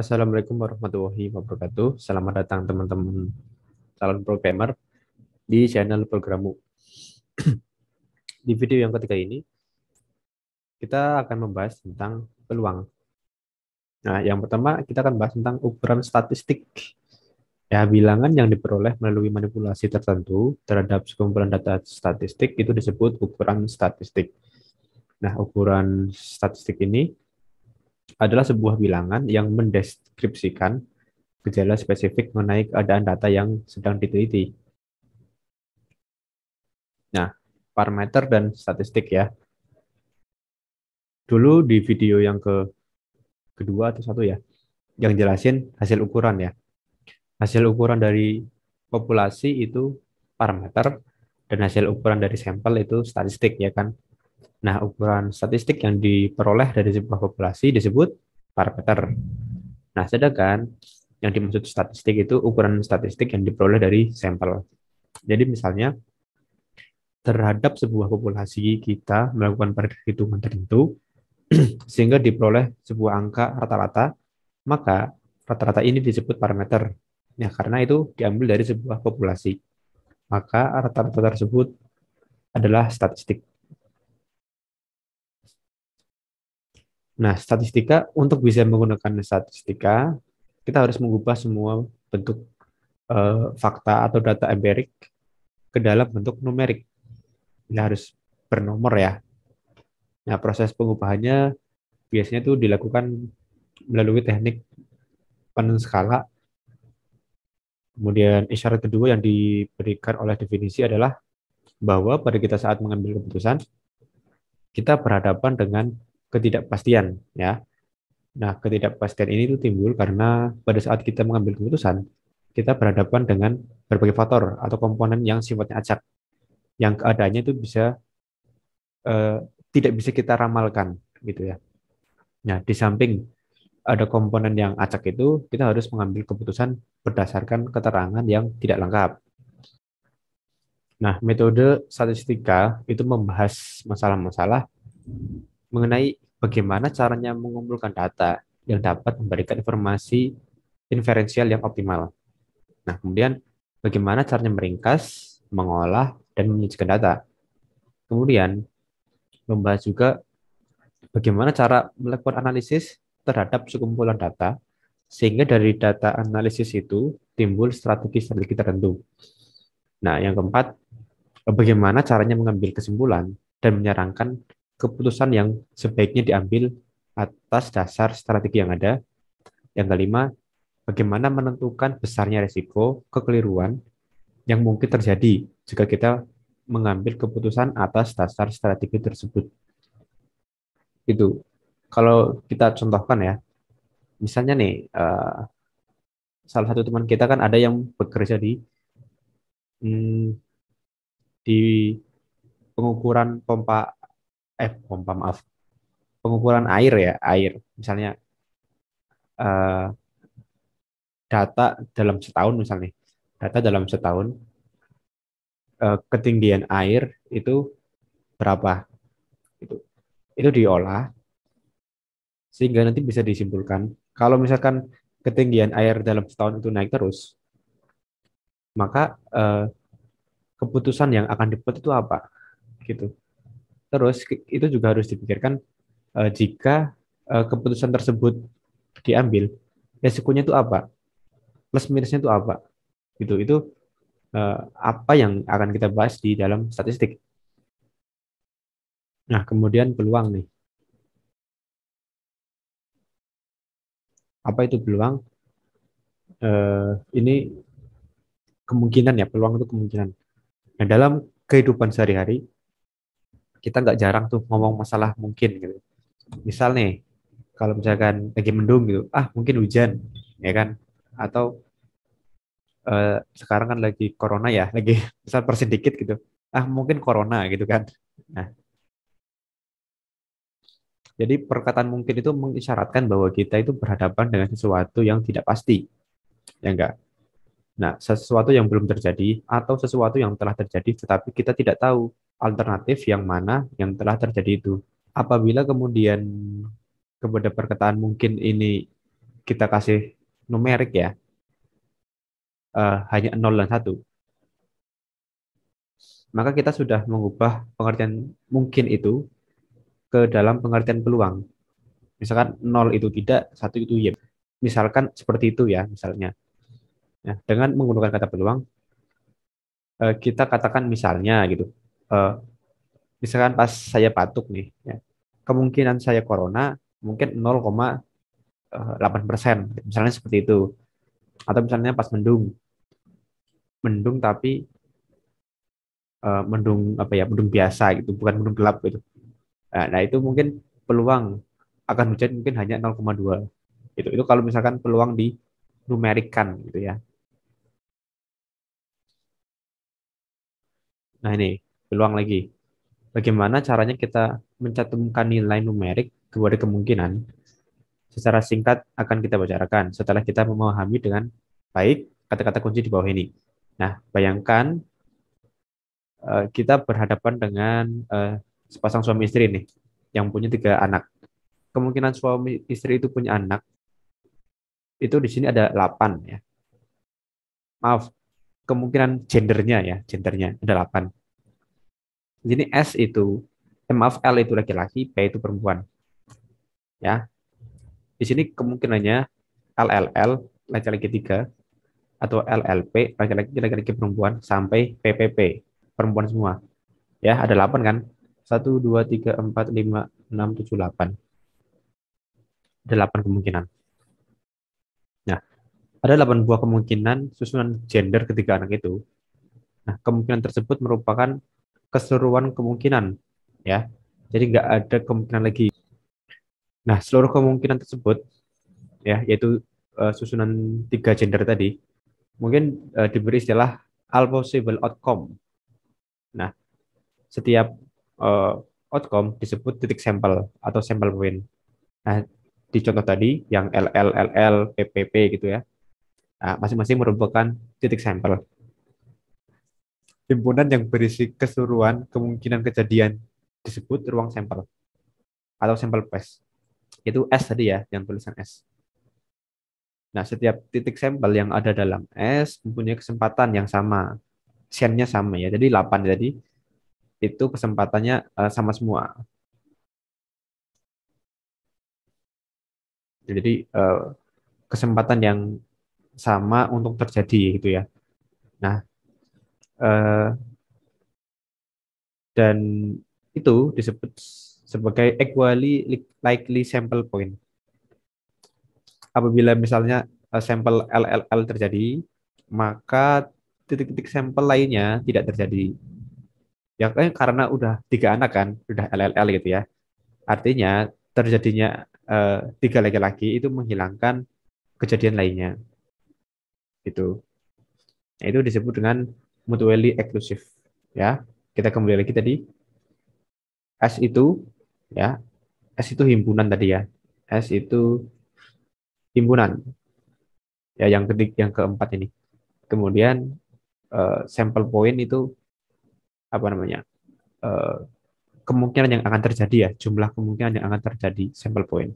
Assalamualaikum warahmatullahi wabarakatuh. Selamat datang teman-teman calon programmer di channel programu. di video yang ketiga ini, kita akan membahas tentang peluang. Nah, yang pertama kita akan bahas tentang ukuran statistik. Ya, bilangan yang diperoleh melalui manipulasi tertentu terhadap sekumpulan data statistik itu disebut ukuran statistik. Nah, ukuran statistik ini adalah sebuah bilangan yang mendeskripsikan gejala spesifik mengenai keadaan data yang sedang diteliti. Nah, parameter dan statistik ya. Dulu di video yang ke kedua atau satu ya, yang jelasin hasil ukuran ya. Hasil ukuran dari populasi itu parameter dan hasil ukuran dari sampel itu statistik ya kan. Nah, ukuran statistik yang diperoleh dari sebuah populasi disebut parameter. Nah, sedangkan yang dimaksud statistik itu ukuran statistik yang diperoleh dari sampel. Jadi misalnya terhadap sebuah populasi kita melakukan perhitungan tertentu sehingga diperoleh sebuah angka rata-rata, maka rata-rata ini disebut parameter. Ya, karena itu diambil dari sebuah populasi. Maka rata-rata tersebut adalah statistik. Nah, statistika untuk bisa menggunakan statistika, kita harus mengubah semua bentuk uh, fakta atau data empirik ke dalam bentuk numerik. Ini harus bernomor ya. Nah, proses pengubahannya biasanya itu dilakukan melalui teknik skala. Kemudian isyarat kedua yang diberikan oleh definisi adalah bahwa pada kita saat mengambil keputusan, kita berhadapan dengan ketidakpastian ya. Nah, ketidakpastian ini itu timbul karena pada saat kita mengambil keputusan, kita berhadapan dengan berbagai faktor atau komponen yang sifatnya acak, yang keadaannya itu bisa eh, tidak bisa kita ramalkan, gitu ya. Nah, di samping ada komponen yang acak itu, kita harus mengambil keputusan berdasarkan keterangan yang tidak lengkap. Nah, metode statistika itu membahas masalah-masalah mengenai bagaimana caranya mengumpulkan data yang dapat memberikan informasi inferensial yang optimal. Nah, kemudian bagaimana caranya meringkas, mengolah, dan menyajikan data. Kemudian, membahas juga bagaimana cara melakukan analisis terhadap sekumpulan data, sehingga dari data analisis itu timbul strategi-strategi tertentu. Nah, yang keempat, bagaimana caranya mengambil kesimpulan dan menyarankan keputusan yang sebaiknya diambil atas dasar strategi yang ada. Yang kelima, bagaimana menentukan besarnya risiko kekeliruan yang mungkin terjadi jika kita mengambil keputusan atas dasar strategi tersebut. Itu kalau kita contohkan ya, misalnya nih uh, salah satu teman kita kan ada yang bekerja di hmm, di pengukuran pompa eh pompa maaf pengukuran air ya air misalnya uh, data dalam setahun misalnya data dalam setahun uh, ketinggian air itu berapa itu itu diolah sehingga nanti bisa disimpulkan kalau misalkan ketinggian air dalam setahun itu naik terus maka uh, keputusan yang akan dibuat itu apa gitu Terus itu juga harus dipikirkan uh, jika uh, keputusan tersebut diambil, resikonya itu apa? Plus minusnya itu apa? Gitu. Itu uh, apa yang akan kita bahas di dalam statistik. Nah, kemudian peluang nih. Apa itu peluang? Uh, ini kemungkinan ya, peluang itu kemungkinan. Nah, dalam kehidupan sehari-hari kita nggak jarang tuh ngomong masalah mungkin gitu. Misal nih, kalau misalkan lagi mendung gitu, ah mungkin hujan, ya kan? Atau eh, sekarang kan lagi corona ya, lagi besar persen dikit gitu, ah mungkin corona gitu kan? Nah, jadi perkataan mungkin itu mengisyaratkan bahwa kita itu berhadapan dengan sesuatu yang tidak pasti, ya enggak? Nah, sesuatu yang belum terjadi atau sesuatu yang telah terjadi tetapi kita tidak tahu alternatif yang mana yang telah terjadi itu. Apabila kemudian kepada perkataan mungkin ini kita kasih numerik ya, uh, hanya 0 dan 1, maka kita sudah mengubah pengertian mungkin itu ke dalam pengertian peluang. Misalkan 0 itu tidak, satu itu ya. Misalkan seperti itu ya, misalnya. Nah, dengan menggunakan kata peluang, eh, kita katakan misalnya gitu uh, misalkan pas saya batuk nih, ya, kemungkinan saya corona mungkin 0,8 eh, persen, misalnya seperti itu. Atau misalnya pas mendung, mendung tapi uh, mendung apa ya, mendung biasa gitu, bukan mendung gelap gitu. Nah, nah itu mungkin peluang akan hujan mungkin hanya 0,2 itu itu kalau misalkan peluang di numerikan gitu ya nah ini peluang lagi. Bagaimana caranya kita mencantumkan nilai numerik kepada kemungkinan secara singkat akan kita bicarakan setelah kita memahami dengan baik kata-kata kunci di bawah ini. Nah, bayangkan eh, kita berhadapan dengan eh, sepasang suami istri nih yang punya tiga anak. Kemungkinan suami istri itu punya anak itu di sini ada 8 ya. Maaf, kemungkinan gendernya ya, gendernya ada 8. Jadi S itu, eh, maaf L itu laki-laki, P itu perempuan. Ya. Di sini kemungkinannya LLL laki-laki tiga, atau LLP laki-laki laki-laki perempuan sampai PPP perempuan semua. Ya, ada 8 kan? Satu, dua, tiga, empat, lima, enam, tujuh, delapan. Ada 8 kemungkinan. Nah, ada 8 buah kemungkinan susunan gender ketiga anak itu. Nah, kemungkinan tersebut merupakan keseluruhan kemungkinan ya. Jadi nggak ada kemungkinan lagi. Nah, seluruh kemungkinan tersebut ya yaitu uh, susunan tiga gender tadi mungkin uh, diberi istilah all possible outcome. Nah, setiap uh, outcome disebut titik sampel atau sampel point. Nah, di contoh tadi yang LLLL, PPP gitu ya. Nah, masing-masing nah, masing -masing merupakan titik sampel himpunan yang berisi keseluruhan kemungkinan kejadian disebut ruang sampel atau sampel pes. Itu S tadi ya, yang tulisan S. Nah, setiap titik sampel yang ada dalam S mempunyai kesempatan yang sama. Sennya sama ya, jadi 8. Jadi itu kesempatannya eh, sama semua. Jadi eh, kesempatan yang sama untuk terjadi gitu ya. Nah, Eh, dan itu disebut sebagai equally likely sample point. Apabila misalnya eh, sampel LLL terjadi, maka titik-titik sampel lainnya tidak terjadi. Ya eh, karena udah tiga anak kan, udah LLL gitu ya. Artinya terjadinya uh, tiga laki-laki itu menghilangkan kejadian lainnya. Itu. Nah, itu disebut dengan mutually exclusive ya kita kembali lagi tadi S itu ya S itu himpunan tadi ya S itu himpunan ya yang ketik yang keempat ini kemudian uh, sampel point itu apa namanya uh, kemungkinan yang akan terjadi ya jumlah kemungkinan yang akan terjadi sampel point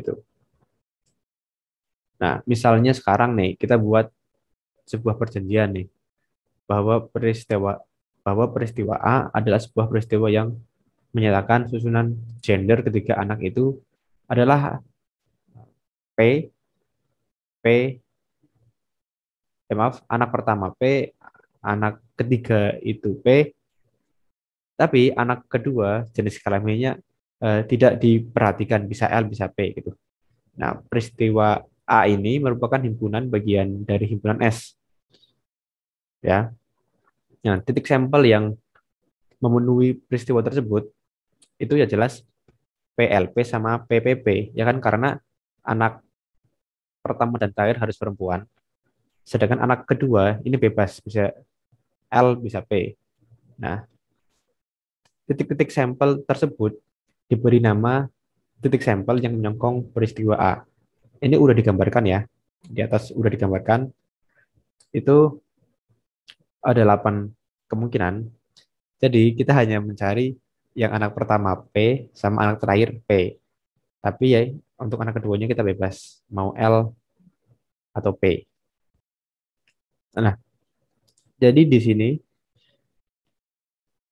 itu Nah, misalnya sekarang nih kita buat sebuah perjanjian nih bahwa peristiwa bahwa peristiwa A adalah sebuah peristiwa yang menyatakan susunan gender ketiga anak itu adalah P P eh, maaf anak pertama P anak ketiga itu P tapi anak kedua jenis kelaminnya eh, tidak diperhatikan bisa L bisa P gitu. Nah, peristiwa A ini merupakan himpunan bagian dari himpunan S. Ya. Nah, titik sampel yang memenuhi peristiwa tersebut itu ya jelas PLP sama PPP, ya kan karena anak pertama dan terakhir harus perempuan. Sedangkan anak kedua ini bebas bisa L bisa P. Nah, titik-titik sampel tersebut diberi nama titik sampel yang menyongkong peristiwa A ini udah digambarkan ya di atas udah digambarkan itu ada 8 kemungkinan. Jadi kita hanya mencari yang anak pertama P sama anak terakhir P. Tapi ya untuk anak keduanya kita bebas mau L atau P. Nah, jadi di sini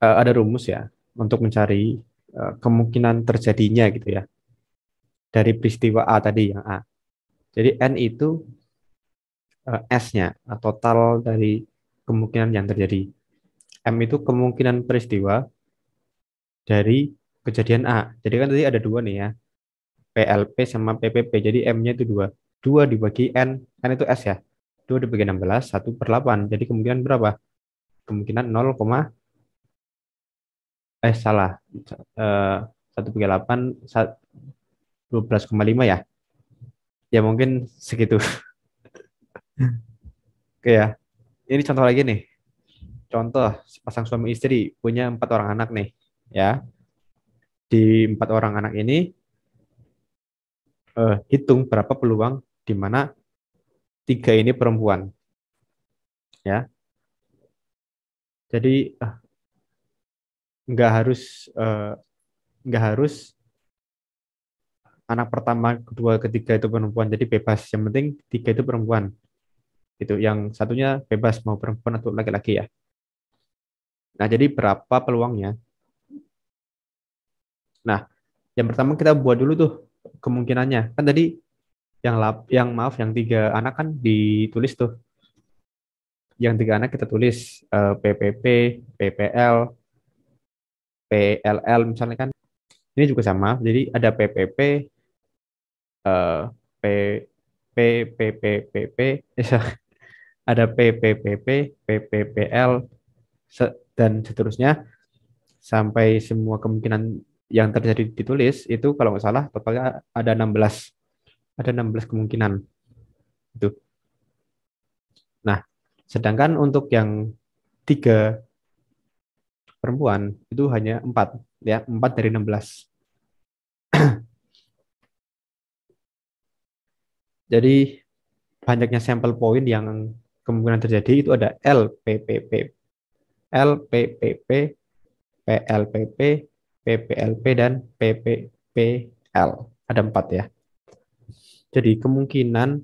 uh, ada rumus ya untuk mencari uh, kemungkinan terjadinya gitu ya dari peristiwa A tadi yang A. Jadi N itu eh, S-nya, eh, total dari kemungkinan yang terjadi. M itu kemungkinan peristiwa dari kejadian A. Jadi kan tadi ada dua nih ya, PLP sama PPP. Jadi M-nya itu dua. Dua dibagi N, N itu S ya. Dua dibagi 16, satu per 8. Jadi kemungkinan berapa? Kemungkinan 0, eh salah, eh, satu per 8, 12,5 ya ya mungkin segitu oke ya ini contoh lagi nih contoh pasang suami istri punya empat orang anak nih ya di empat orang anak ini eh, hitung berapa peluang di mana tiga ini perempuan ya jadi eh, nggak harus eh, nggak harus anak pertama, kedua, ketiga itu perempuan. Jadi bebas. Yang penting tiga itu perempuan. itu Yang satunya bebas mau perempuan atau laki-laki ya. Nah, jadi berapa peluangnya? Nah, yang pertama kita buat dulu tuh kemungkinannya. Kan tadi yang lab, yang maaf yang tiga anak kan ditulis tuh. Yang tiga anak kita tulis eh, PPP, PPL, PLL misalnya kan. Ini juga sama. Jadi ada PPP, P P P P P ada P P P P P P P L dan seterusnya sampai semua kemungkinan yang terjadi ditulis itu kalau nggak salah totalnya ada 16 ada 16 kemungkinan itu nah sedangkan untuk yang tiga perempuan itu hanya empat ya empat dari 16 Jadi banyaknya sampel poin yang kemungkinan terjadi itu ada LPPP, LPPP, PLPP, PPLP, dan PPPL. Ada empat ya. Jadi kemungkinan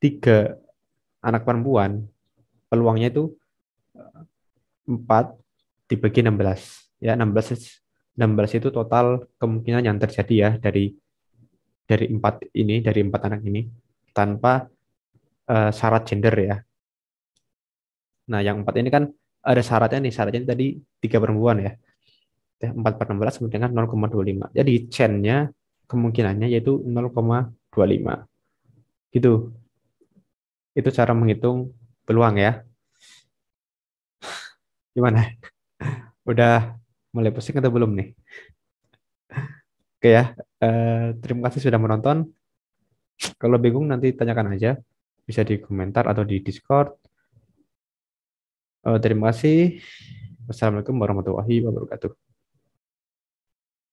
tiga anak perempuan peluangnya itu eh, empat dibagi 16. Ya, 16 16 itu total kemungkinan yang terjadi ya dari dari empat ini dari empat anak ini tanpa uh, syarat gender ya. Nah yang empat ini kan ada syaratnya nih syaratnya tadi tiga perempuan ya. ya empat per nol koma dengan 0,25. Jadi chain-nya kemungkinannya yaitu dua lima Gitu. Itu cara menghitung peluang ya. Gimana? Udah mulai pusing atau belum nih? Oke ya, Eh, terima kasih sudah menonton. Kalau bingung nanti tanyakan aja, bisa di komentar atau di Discord. Uh, terima kasih. Wassalamualaikum warahmatullahi wabarakatuh.